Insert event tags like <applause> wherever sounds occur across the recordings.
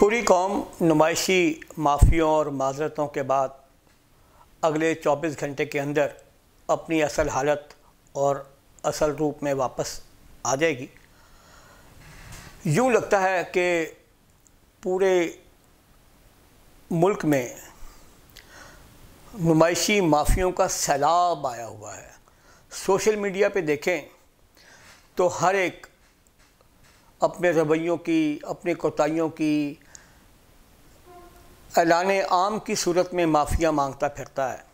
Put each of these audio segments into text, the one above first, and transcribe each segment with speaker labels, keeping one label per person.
Speaker 1: पूरी कौम नुमाइशी माफ़ियों और माजरतों के बाद अगले 24 घंटे के अंदर अपनी असल हालत और असल रूप में वापस आ जाएगी यूँ लगता है कि पूरे मुल्क में नुमाइशी माफ़ियों का सैलाब आया हुआ है सोशल मीडिया पे देखें तो हर एक अपने रवैयों की अपनी कोताहीियों की ऐलान आम की सूरत में माफ़िया मांगता फिरता है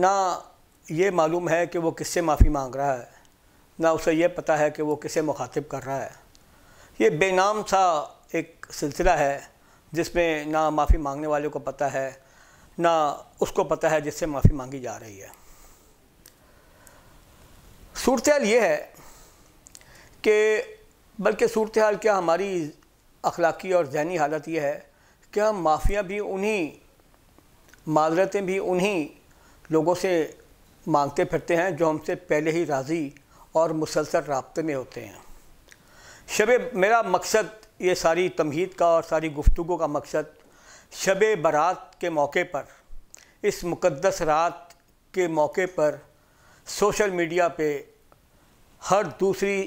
Speaker 1: ना ये मालूम है कि वो किससे माफ़ी मांग रहा है ना उसे यह पता है कि वो किसे मुखातिब कर रहा है ये बेनाम सा एक सिलसिला है जिसमें ना माफ़ी मांगने वाले को पता है ना उसको पता है जिससे माफ़ी मांगी जा रही है सूरत हाल ये है कि बल्कि सूरत हाल क्या हमारी अखलाकी और जहनी हालत यह है क्या माफिया भी उन्हीं माजरतें भी उन्हीं लोगों से मांगते फिरते हैं जो हमसे पहले ही राज़ी और मुसलसल रबते में होते हैं शब मेरा मकसद ये सारी तमहीद का और सारी गुफ्तु का मकसद शब बारात के मौके पर इस मुक़दस रात के मौके पर सोशल मीडिया पे हर दूसरी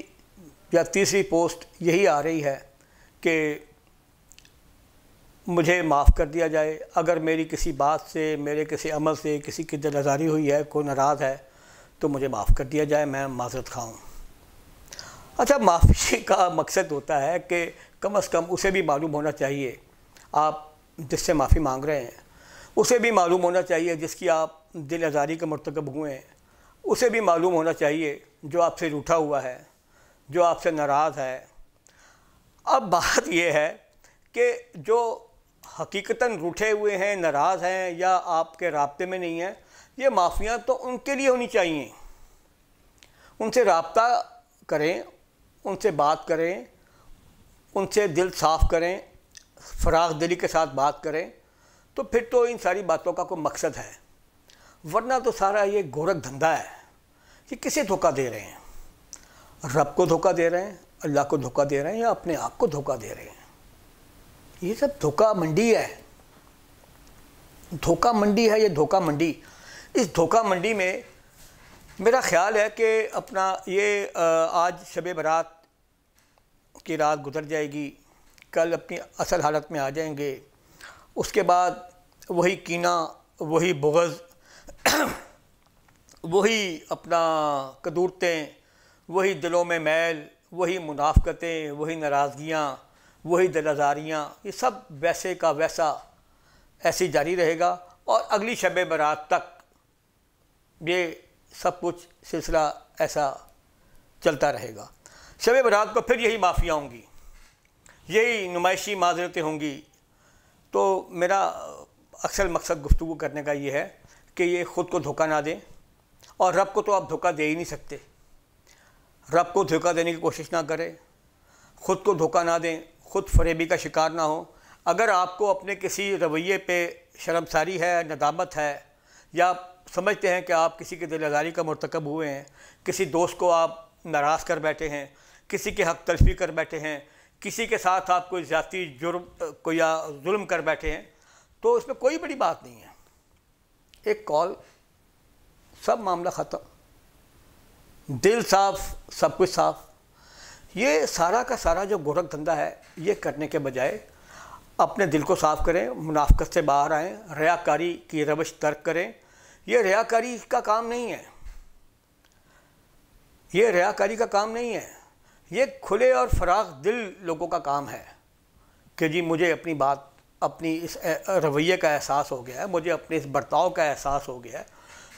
Speaker 1: या तीसरी पोस्ट यही आ रही है कि मुझे माफ़ कर दिया जाए अगर मेरी किसी बात से मेरे किसी अमल से किसी की दिलाजारी हुई है कोई नाराज़ है तो मुझे माफ़ कर दिया जाए मैं माजरत खाऊँ अच्छा माफ़ी का मकसद होता है कि कम अज़ कम उसे भी मालूम होना चाहिए आप जिससे माफ़ी मांग रहे हैं उसे भी मालूम होना चाहिए जिसकी आप दिल आज़ारी के मरतकब हुए हैं उसे भी मालूम होना चाहिए जो आपसे रूठा हुआ है जो आपसे नाराज़ है अब बात यह है कि जो हकीकता रूठे हुए हैं नाराज़ हैं या आपके रबते में नहीं हैं ये माफ़ियाँ तो उनके लिए होनी चाहिए उनसे रबता करें उनसे बात करें उनसे दिल साफ़ करें फराग दिली के साथ बात करें तो फिर तो इन सारी बातों का कोई मकसद है वरना तो सारा ये गोरख धंधा है कि किसे धोखा दे रहे हैं रब को धोखा दे रहे हैं अल्लाह को धोखा दे रहे हैं या अपने आप को धोखा दे रहे हैं ये सब धोखा मंडी है धोखा मंडी है ये धोखा मंडी इस धोखा मंडी में मेरा ख्याल है कि अपना ये आज शब बरात की रात गुजर जाएगी कल अपनी असल हालत में आ जाएंगे उसके बाद वही कीना वही बुगज़ <clears throat> वही अपना कदूरतें वही दिलों में मैल वही मुनाफ़तें वही नाराज़गियाँ वही दलाजारियाँ ये सब वैसे का वैसा ऐसे ही जारी रहेगा और अगली शब बारात तक ये सब कुछ सिलसिला ऐसा चलता रहेगा शब बारात को फिर यही माफिया होंगी यही नुमाइशी माजरतें होंगी तो मेरा अक्सर मकसद गुफ्तु करने का ये है कि ये ख़ुद को धोखा ना दें और रब को तो आप धोखा दे ही नहीं सकते रब को धोखा देने की कोशिश ना करें ख़ुद को धोखा ना दें ख़ुद फरेबी का शिकार ना हो अगर आपको अपने किसी रवैये पे शर्मसारी है नदामत है या समझते हैं कि आप किसी की दिलदारी का मरतकब हुए हैं किसी दोस्त को आप नाराज़ कर बैठे हैं किसी के हक तलफी कर बैठे हैं किसी के साथ आप कोई ज़्यादा जुर्म को या जुल्म कर बैठे हैं तो इसमें कोई बड़ी बात नहीं है एक कॉल सब मामला ख़त्म दिल साफ सब कुछ साफ़ ये सारा का सारा जो गोरख धंधा है ये करने के बजाय अपने दिल को साफ करें मुनाफ्त से बाहर आएँ रयाकारी की रवश तर्क करें ये रयाकारी का काम नहीं है ये रयाकारी का काम नहीं है ये खुले और फराग दिल लोगों का काम है कि जी मुझे अपनी बात अपनी इस रवैये का एहसास हो गया है मुझे अपने इस बर्ताव का एहसास हो गया है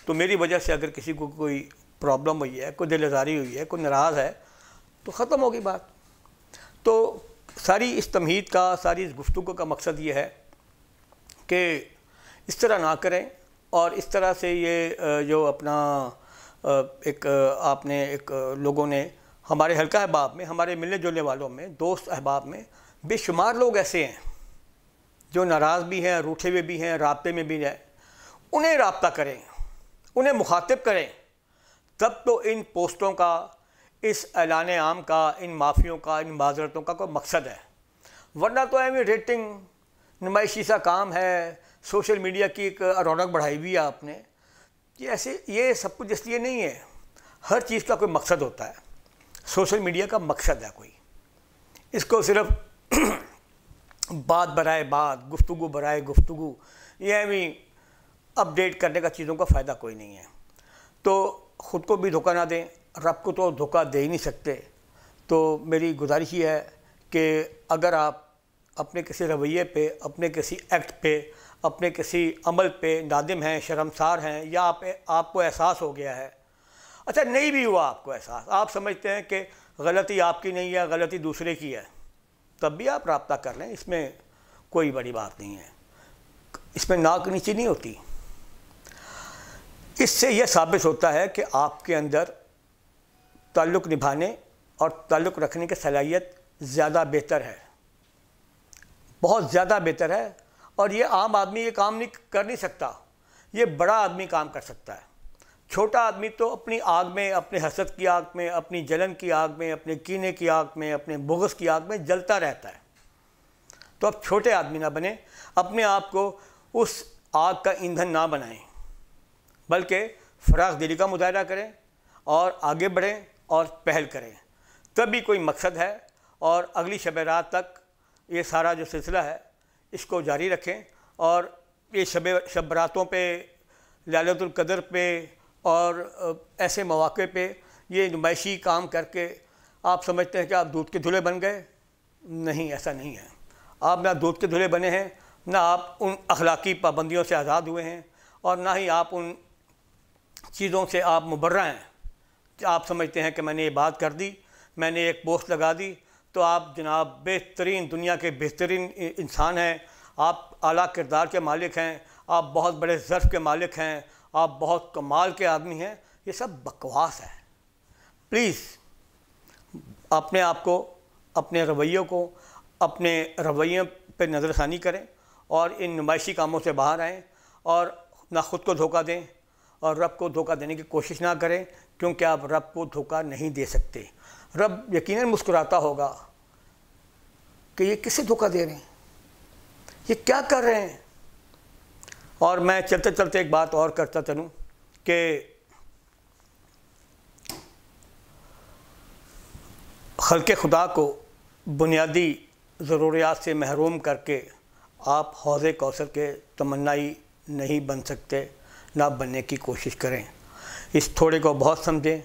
Speaker 1: तो मेरी वजह से अगर किसी को कोई प्रॉब्लम हुई है कोई दिल आज़ारी हुई है कोई नाराज़ है तो ख़त्म होगी बात तो सारी इस तमहीद का सारी इस गुफ्तु का मकसद ये है कि इस तरह ना करें और इस तरह से ये जो अपना एक आपने एक लोगों ने हमारे हल्का अहबाब में हमारे मिलने जुलने वालों में दोस्त अहबाब में बेशुमार लोग ऐसे हैं जो नाराज़ भी हैं रूठे हुए भी हैं रबते में भी हैं उन्हें रबता करें उन्हें मुखातिब करें तब तो इन पोस्टों का इस ऐलान आम का इन माफ़ियों का इन माजरतों का कोई मकसद है वरना तो एम रेटिंग नुमाइशी सा काम है सोशल मीडिया की एक रौनक बढ़ाई हुई है आपने ये ऐसे ये सब कुछ इसलिए नहीं है हर चीज़ का कोई मकसद होता है सोशल मीडिया का मकसद है कोई इसको सिर्फ <clears throat> बात बराए बात गुफ्तु बराए गुफ्तु ये भी अपडेट करने का चीज़ों का फ़ायदा कोई नहीं है तो ख़ुद को भी धोखा ना दें रब को तो धोखा दे ही नहीं सकते तो मेरी गुजारिश ये है कि अगर आप अपने किसी रवैये पे अपने किसी एक्ट पे अपने किसी अमल पे नादिम हैं शर्मसार हैं या आप आपको एहसास हो गया है अच्छा नहीं भी हुआ आपको एहसास आप समझते हैं कि गलती आपकी नहीं है गलती दूसरे की है तब भी आप रबता कर लें इसमें कोई बड़ी बात नहीं है इसमें नाक नीचे नहीं होती इससे यह साबित होता है कि आपके अंदर ताल्लुक़ निभाने और ताल्लुक़ रखने की सलाहियत ज़्यादा बेहतर है बहुत ज़्यादा बेहतर है और ये आम आदमी ये काम नहीं कर नहीं सकता ये बड़ा आदमी काम कर सकता है छोटा आदमी तो अपनी आग में अपने हसद की आग में अपनी जलन की आग में अपने कीने की आग में अपने बुगस की आग में जलता रहता है तो आप छोटे आदमी ना बने अपने आप को उस आग का ईंधन ना बनाएं बल्कि फराख दिली का मुजाहरा करें और आगे बढ़ें और पहल करें तभी कोई मकसद है और अगली शब रात तक ये सारा जो सिलसिला है इसको जारी रखें और ये शब शब रातों पर लालतुल्कदर पे और ऐसे मौाक़े पे ये नुमाइशी काम करके आप समझते हैं कि आप दूध के धुले बन गए नहीं ऐसा नहीं है आप ना दूध के धुले बने हैं ना आप उन अखलाकी पाबंदियों से आज़ाद हुए हैं और ना ही आप उन चीज़ों से आप मुबर्रा हैं आप समझते हैं कि मैंने ये बात कर दी मैंने एक पोस्ट लगा दी तो आप जनाब बेहतरीन दुनिया के बेहतरीन इंसान हैं आप आला किरदार के मालिक हैं आप बहुत बड़े ज़र्फ़ के मालिक हैं आप बहुत कमाल के आदमी हैं ये सब बकवास है प्लीज़ अपने आप को अपने रवैयों को अपने रवैयों पर नज़रसानी करें और इन नुमाइशी कामों से बाहर आएँ और ना ख़ुद को धोखा दें और रब को धोखा देने की कोशिश ना करें क्योंकि आप रब को धोखा नहीं दे सकते रब यकीन मुस्कुराता होगा कि ये किसे धोखा दे रहे हैं ये क्या कर रहे हैं और मैं चलते चलते एक बात और करता चलूँ कि हल्के खुदा को बुनियादी ज़रूरियात से महरूम करके आप हौज कौसर के तमन्नाई नहीं बन सकते ना बनने की कोशिश करें इस थोड़े को बहुत समझें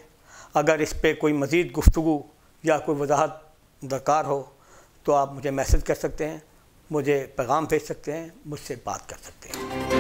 Speaker 1: अगर इस पर कोई मज़ीद गुफ्तु या कोई वजाहत दरकार हो तो आप मुझे मैसेज कर सकते हैं मुझे पैगाम भेज सकते हैं मुझसे बात कर सकते हैं